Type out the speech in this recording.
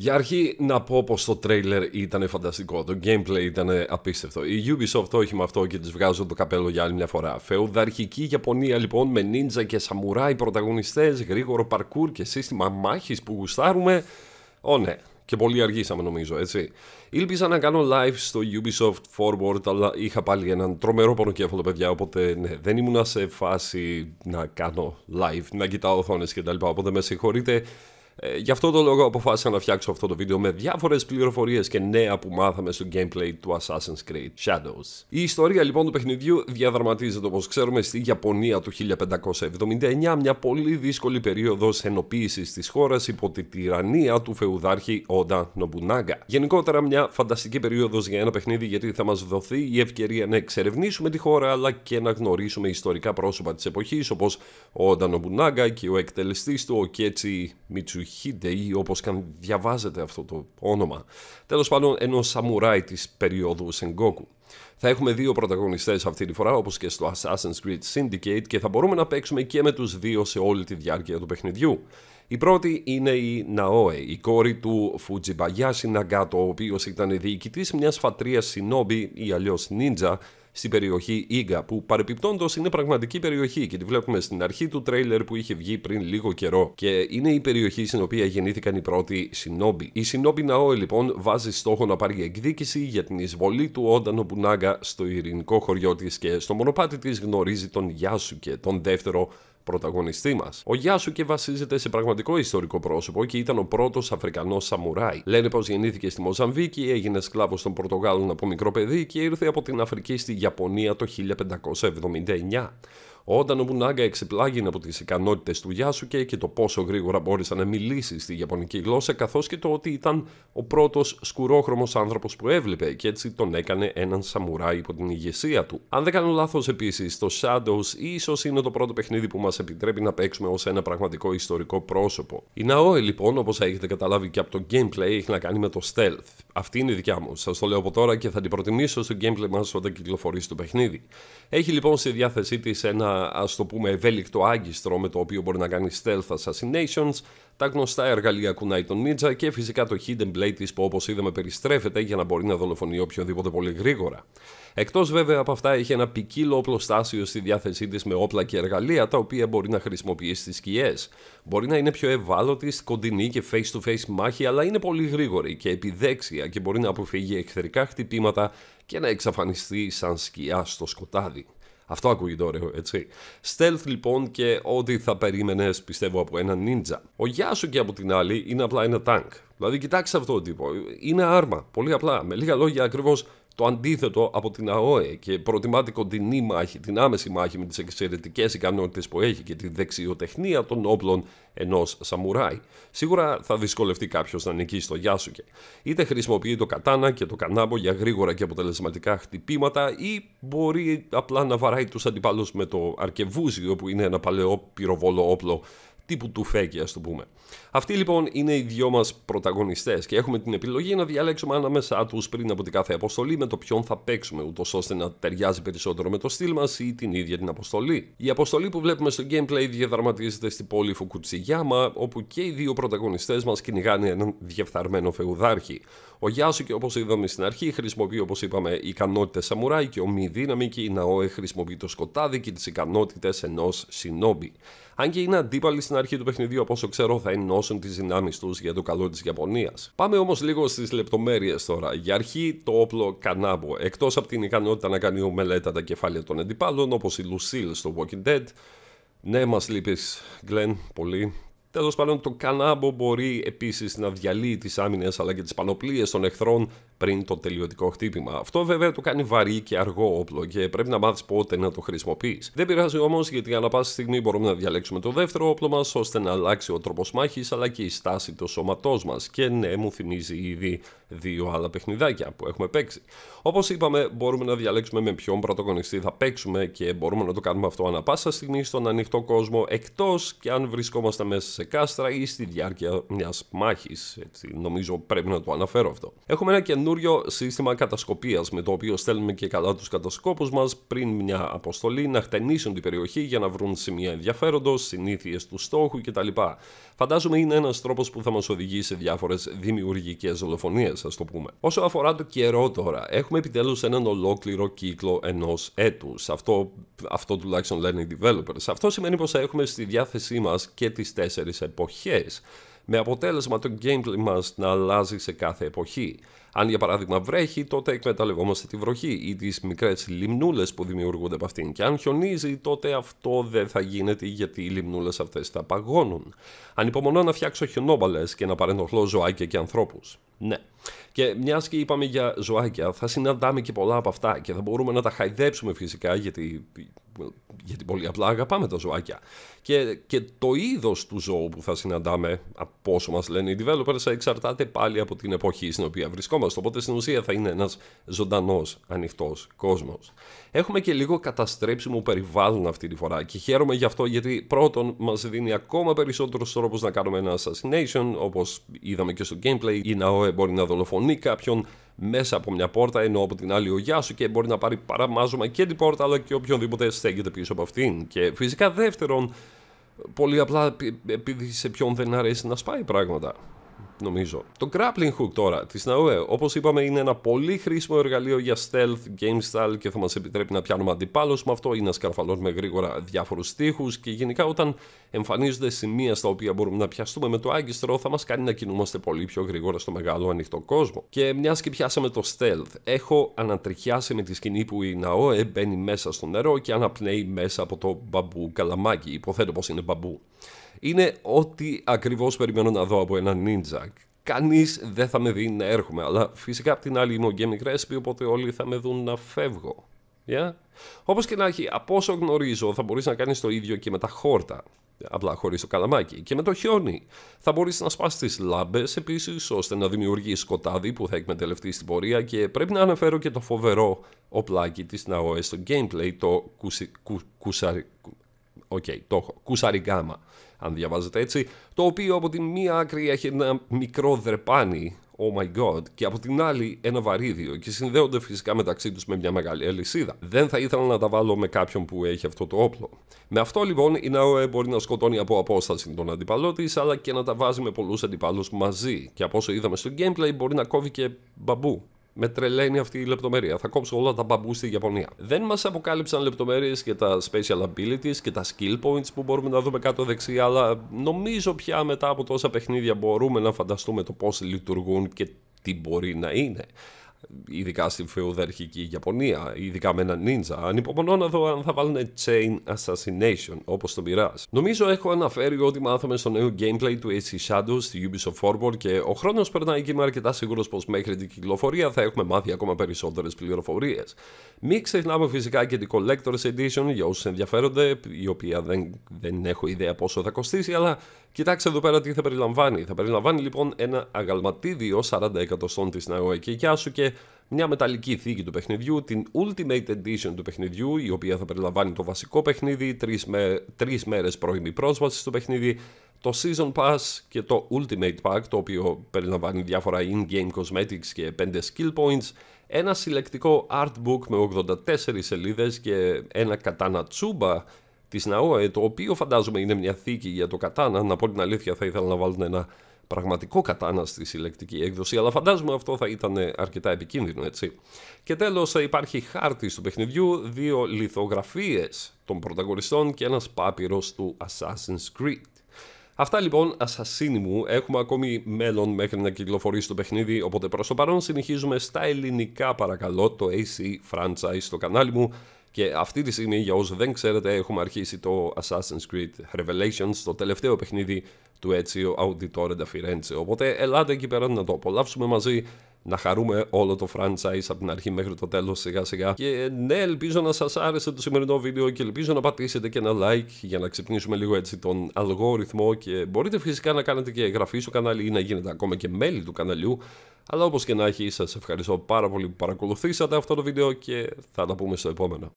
Για αρχή να πω πως το τρέιλερ ήταν φανταστικό, το gameplay ήταν απίστευτο. Η Ubisoft όχι με αυτό και τη βγάζω το καπέλο για άλλη μια φορά. Φεουδαρχική Ιαπωνία λοιπόν με νίντζα και σαμουράι πρωταγωνιστές, γρήγορο παρκούρ και σύστημα μάχης που γουστάρουμε. Ω ναι, και πολύ αργήσαμε νομίζω, έτσι. Ήλπιζα να κάνω live στο Ubisoft Forward, αλλά είχα πάλι έναν τρομερό πονοκέφαλο, παιδιά. Οπότε ναι, δεν ήμουνα σε φάση να κάνω live, να κοιτάω οθόνες κτλ. Οπότε με συγχωρείτε ε, γι' αυτό το λόγο αποφάσισα να φτιάξω αυτό το βίντεο με διάφορες πληροφορίες και νέα που μάθαμε στο gameplay του Assassin's Creed Shadows. Η ιστορία λοιπόν του παιχνιδιού διαδραματίζεται όπως ξέρουμε στη Ιαπωνία του 1579, μια πολύ δύσκολη περίοδος ενοποίησης της χώρας υπό τη τυραννία του φεουδάρχη Όντα Νομπουνάγκα. Γενικότερα, μια φανταστική περίοδος για ένα παιχνίδι γιατί θα μας δοθεί η ευκαιρία να εξερευνήσουμε τη χώρα αλλά και να γνωρίσουμε ιστορικά πρόσωπα της εποχής όπως ο Όντα Νομπουνάγκα και ο εκτελεστής του ο Κέτσι Χίντε ή όπως καν διαβάζεται αυτό το όνομα, τέλος πάντων ενός σαμουράι της περίοδου Σενγκόκου. Θα έχουμε δύο πρωταγωνιστές αυτή τη φορά όπως και στο Assassin's Creed Syndicate και θα μπορούμε να παίξουμε και με τους δύο σε όλη τη διάρκεια του παιχνιδιού. Η πρώτη είναι η Ναόε, η κόρη του Φουτζιμπαγιάσι Ναγκάτο, ο οποίος ήταν διοικητής μιας φατρίας Σινόμπι ή αλλιώς Νίντζα, στην περιοχή Ίγκα, που παρεπιπτόντως είναι πραγματική περιοχή και τη βλέπουμε στην αρχή του τρέιλερ που είχε βγει πριν λίγο καιρό. Και είναι η περιοχή στην οποία γεννήθηκαν οι πρώτοι Σινόμπι. Η Σινόμπι Ναόε λοιπόν βάζει στόχο να πάρει εκδίκηση για την εισβολή του Όντα Νομπουνάγκα στο ειρηνικό χωριό της και στο μονοπάτι της γνωρίζει τον Γιάσου και τον δεύτερο πρωταγωνιστή μας. Ο Γιάσουκε βασίζεται σε πραγματικό ιστορικό πρόσωπο και ήταν ο πρώτος Αφρικανός Σαμουράι. Λένε πως γεννήθηκε στη Μοζαμβίκη, έγινε σκλάβος των Πορτογάλων από μικρό παιδί και ήρθε από την Αφρική στη Ιαπωνία το 1579. Όταν ο Μουνάγκα εξεπλάγει από τις ικανότητες του Γιάσουκε και το πόσο γρήγορα μπόρεσε να μιλήσει στη Ιαπωνική γλώσσα, καθώς και το ότι ήταν ο πρώτος σκουρόχρωμος άνθρωπος που έβλεπε και έτσι τον έκανε έναν σαμουράι υπό την ηγεσία του. Αν δεν κάνω λάθος επίσης, το Shadows ίσως είναι το πρώτο παιχνίδι που μας επιτρέπει να παίξουμε ως ένα πραγματικό ιστορικό πρόσωπο. Η Ναόε λοιπόν, όπως έχετε καταλάβει και από το gameplay, έχει να κάνει με το stealth. Αυτή είναι η δικιά μου, σας το λέω από τώρα και θα την προτιμήσω στο gameplay μας όταν κυκλοφορήσει το παιχνίδι. Έχει λοιπόν στη διάθεσή της ένα ας το πούμε ευέλικτο άγκιστρο με το οποίο μπορεί να κάνει stealth assassinations, τα γνωστά εργαλεία κουνάει τον Ninja και φυσικά το hidden blade της που όπως είδαμε περιστρέφεται για να μπορεί να δολοφονεί οποιονδήποτε πολύ γρήγορα. Εκτός βέβαια από αυτά έχει ένα ποικίλο οπλοστάσιο στη διάθεσή της με όπλα και εργαλεία τα οποία μπορεί να χρησιμοποιήσει στις σκιές. Μπορεί να είναι πιο ευάλωτης, κοντινή και face to face μάχη αλλά είναι πολύ γρήγορη και επιδέξια και μπορεί να αποφύγει εχθρικά χτυπήματα και να εξαφανιστεί σαν σκιά στο σκοτάδι. Αυτό ακούγεται ωραίο, έτσι. Stealth λοιπόν και ό,τι θα περίμενες, πιστεύω, από ένα ninja. Ο σου και από την άλλη είναι απλά ένα tank. Δηλαδή, κοιτάξτε αυτό το τύπο. Είναι άρμα. Πολύ απλά. Με λίγα λόγια, ακριβώς το αντίθετο από την ΑΟΕ και προτιμά την κοντινή μάχη, την άμεση μάχη με τις εξαιρετικές ικανότητες που έχει και τη δεξιοτεχνία των όπλων ενός σαμουράι. Σίγουρα θα δυσκολευτεί κάποιος να νικήσει το Γιάσουκε. Είτε χρησιμοποιεί το κατάνα και το κανάμπο για γρήγορα και αποτελεσματικά χτυπήματα ή μπορεί απλά να βαράει τους αντιπάλους με το αρκεβούζιο που είναι ένα παλαιό πυροβόλο όπλο τύπου του φέκη, ας το πούμε. Αυτοί λοιπόν είναι οι δυο μας πρωταγωνιστές και έχουμε την επιλογή να διαλέξουμε ανάμεσά τους πριν από την κάθε αποστολή με το ποιον θα παίξουμε, ούτως ώστε να ταιριάζει περισσότερο με το στυλ μας ή την ίδια την αποστολή. Η αποστολή που βλέπουμε στο gameplay διαδραματίζεται στην πόλη Φουκουτσιγιάμα, όπου και οι δύο πρωταγωνιστές μας κυνηγάνε έναν διεφθαρμένο φεουδάρχη. Ο Γιάσουκε, όπως είδαμε στην αρχή χρησιμοποιεί όπως είπαμε ικανότητες σαμουράι και δύναμη και η Ναόε χρησιμοποιεί το σκοτάδι και τις ικανότητες ενός συνόμπι. Αν και είναι αντίπαλοι στην αρχή του παιχνιδιού, από όσο ξέρω, θα ενώσουν τις δυνάμεις τους για το καλό της Ιαπωνίας. Πάμε όμως λίγο στις λεπτομέρειες τώρα. Για αρχή, το όπλο Κανάμπο. Εκτός από την ικανότητα να κάνει ο μελέτα τα κεφάλια των αντιπάλων, όπως η Λουσίλ στο Walking Dead, ναι, μας λείπεις, Γκλέν, πολύ. Τέλος πάντων, το κανάμπο μπορεί επίσης να διαλύει τις άμυνες αλλά και τις πανοπλίες των εχθρών πριν το τελειωτικό χτύπημα. Αυτό βέβαια το κάνει βαρύ και αργό όπλο και πρέπει να μάθεις πότε να το χρησιμοποιείς. Δεν πειράζει όμως γιατί ανά πάση στιγμή μπορούμε να διαλέξουμε το δεύτερο όπλο μας ώστε να αλλάξει ο τρόπος μάχης αλλά και η στάση του σώματός μας. Και ναι, μου θυμίζει ήδη δύο άλλα παιχνιδάκια που έχουμε παίξει. Όπως είπαμε, μπορούμε να διαλέξουμε με ποιον πρωταγωνιστή θα παίξουμε και μπορούμε να το κάνουμε αυτό ανά πάσα στιγμή στον ανοιχτό κόσμο εκτός και αν βρισκόμαστε μέσα σε κάστρα ή στη διάρκεια μιας μάχης. Νομίζω πρέπει να το αναφέρω αυτό. Έχουμε ένα καινούριο καινούριο σύστημα κατασκοπίας με το οποίο στέλνουμε και καλά τους κατασκόπους μας πριν μια αποστολή να χτενίσουν την περιοχή για να βρουν σημεία ενδιαφέροντος, συνήθειες του στόχου κτλ. Φαντάζομαι είναι ένας τρόπος που θα μας οδηγεί σε διάφορες δημιουργικές δολοφονίες ας το πούμε. Όσο αφορά το καιρό τώρα, έχουμε επιτέλους έναν ολόκληρο κύκλο ενός έτους. Αυτό, αυτό τουλάχιστον λένε οι developers. Αυτό σημαίνει πως έχουμε στη διάθεσή μας και τις τέσσερις εποχές με αποτέλεσμα το gameplay μας να αλλάζει σε κάθε εποχή. Αν για παράδειγμα βρέχει, τότε εκμεταλλευόμαστε τη βροχή ή τις μικρές λιμνούλες που δημιουργούνται από αυτήν. Και αν χιονίζει, τότε αυτό δεν θα γίνεται γιατί οι λιμνούλες αυτές θα παγώνουν. Ανυπομονώ να φτιάξω χιονόμπαλες και να παρενοχλώ ζωάκια και ανθρώπους. Ναι. Και μιας και είπαμε για ζωάκια, θα συναντάμε και πολλά από αυτά και θα μπορούμε να τα χαϊδέψουμε φυσικά γιατί, γιατί πολύ απλά αγαπάμε τα ζωάκια. Και, και το είδος του ζώου που θα συναντάμε, από όσο μας λένε οι developers, εξαρτάται πάλι από την εποχή στην οποία βρισκόμαστε. Οπότε στην ουσία θα είναι ένας ζωντανός, ανοιχτός κόσμος. Έχουμε και λίγο καταστρέψιμο περιβάλλον αυτή τη φορά και χαίρομαι γι' αυτό γιατί πρώτον μας δίνει ακόμα περισσότερους τρόπους να κάνουμε ένα assassination όπως είδαμε και στο gameplay. Η Ναόε μπορεί να δολοφονεί κάποιον μέσα από μια πόρτα ενώ από την άλλη ο σου και μπορεί να πάρει παραμάζωμα και την πόρτα αλλά και οποιονδήποτε στέκεται πίσω από αυτήν. Και φυσικά δεύτερον πολύ απλά επειδή σε ποιον δεν αρέσει να σπάει πράγματα νομίζω. Το grappling hook τώρα της Naoe, όπως είπαμε, είναι ένα πολύ χρήσιμο εργαλείο για stealth, game style και θα μας επιτρέπει να πιάνουμε αντιπάλους με αυτό ή να σκαρφαλώνουμε γρήγορα διάφορους τείχου. Και γενικά, όταν εμφανίζονται σημεία στα οποία μπορούμε να πιαστούμε με το άγκιστρο, θα μας κάνει να κινούμαστε πολύ πιο γρήγορα στο μεγάλο ανοιχτό κόσμο. Και μιας και πιάσαμε το stealth, έχω ανατριχιάσει με τη σκηνή που η Naoe μπαίνει μέσα στο νερό και αναπνέει μέσα από το μπαμπού καλαμάκι. Υποθέτω πως είναι μπαμπού είναι ό,τι ακριβώς περιμένω να δω από ένα ninja. Κανείς δεν θα με δει να έρχομαι, αλλά φυσικά απ' την άλλη είμαι ο Gaming Κρέσπι, οπότε όλοι θα με δουν να φεύγω. Yeah. Όπως και να έχει, από όσο γνωρίζω, θα μπορείς να κάνεις το ίδιο και με τα χόρτα. Απλά χωρίς το καλαμάκι. Και με το χιόνι. Θα μπορείς να σπάσει τις λάμπες επίσης, ώστε να δημιουργείς σκοτάδι που θα εκμεταλλευτεί στην πορεία. Και πρέπει να αναφέρω και το φοβερό οπλάκι της Ναόε στο gameplay, το κουσι, κου, αν διαβάζετε έτσι, το οποίο από τη μία άκρη έχει ένα μικρό δρεπάνι, oh my god, και από την άλλη ένα βαρύδιο και συνδέονται φυσικά μεταξύ τους με μια μεγάλη αλυσίδα. Δεν θα ήθελα να τα βάλω με κάποιον που έχει αυτό το όπλο. Με αυτό λοιπόν η ΝΑΟΕ μπορεί να σκοτώνει από απόσταση τον αντιπαλό της, αλλά και να τα βάζει με πολλούς αντιπαλούς μαζί και από όσο είδαμε στο gameplay μπορεί να κόβει και μπαμπού. Με τρελαίνει αυτή η λεπτομέρεια. Θα κόψω όλα τα μπαμπού στη Ιαπωνία. Δεν μας αποκάλυψαν λεπτομέρειες και τα special abilities και τα skill points που μπορούμε να δούμε κάτω δεξιά, αλλά νομίζω πια μετά από τόσα παιχνίδια μπορούμε να φανταστούμε το πώς λειτουργούν και τι μπορεί να είναι ειδικά στην φεουδαρχική Ιαπωνία, ειδικά με ένα νίντζα. Ανυπομονώ να δω αν θα βάλουν Chain Assassination, όπως το Mirage. Νομίζω έχω αναφέρει ότι μάθαμε στο νέο gameplay του AC Shadows στη Ubisoft Forward και ο χρόνος περνάει και είμαι αρκετά σίγουρος πως μέχρι την κυκλοφορία θα έχουμε μάθει ακόμα περισσότερες πληροφορίες. Μην ξεχνάμε φυσικά και την Collector's Edition για όσους ενδιαφέρονται, η οποία δεν, δεν έχω ιδέα πόσο θα κοστίσει, αλλά κοιτάξτε εδώ πέρα τι θα περιλαμβάνει. Θα περιλαμβάνει λοιπόν ένα αγαλματίδιο 40 εκατοστών της στην Κιάσου σου και μια μεταλλική θήκη του παιχνιδιού, την Ultimate Edition του παιχνιδιού, η οποία θα περιλαμβάνει το βασικό παιχνίδι, τρεις με, μέρες πρώιμη πρόσβαση στο παιχνίδι, το Season Pass και το Ultimate Pack, το οποίο περιλαμβάνει διάφορα in-game cosmetics και 5 skill points, ένα συλλεκτικό artbook με 84 σελίδες και ένα κατάνα τσούμπα της Ναόε, το οποίο φαντάζομαι είναι μια θήκη για το κατάνα, να πω την αλήθεια θα ήθελα να βάλουν ένα πραγματικό κατάνα στη συλλεκτική έκδοση, αλλά φαντάζομαι αυτό θα ήταν αρκετά επικίνδυνο, έτσι. Και τέλος υπάρχει χάρτη του παιχνιδιού, δύο λιθογραφίες των πρωταγωνιστών και ένας πάπυρος του Assassin's Creed. Αυτά λοιπόν, ασασίνοι μου, έχουμε ακόμη μέλλον μέχρι να κυκλοφορήσει το παιχνίδι, οπότε προς το παρόν συνεχίζουμε στα ελληνικά παρακαλώ το AC franchise στο κανάλι μου και αυτή τη στιγμή για όσους δεν ξέρετε έχουμε αρχίσει το Assassin's Creed Revelations, το τελευταίο παιχνίδι του Ezio Auditore da Firenze, οπότε ελάτε εκεί πέρα να το απολαύσουμε μαζί να χαρούμε όλο το franchise από την αρχή μέχρι το τέλος σιγά σιγά και ναι ελπίζω να σας άρεσε το σημερινό βίντεο και ελπίζω να πατήσετε και ένα like για να ξυπνήσουμε λίγο έτσι τον αλγόριθμο και μπορείτε φυσικά να κάνετε και εγγραφή στο κανάλι ή να γίνετε ακόμα και μέλη του καναλιού αλλά όπως και να έχει σας ευχαριστώ πάρα πολύ που παρακολουθήσατε αυτό το βίντεο και θα τα πούμε στο επόμενο.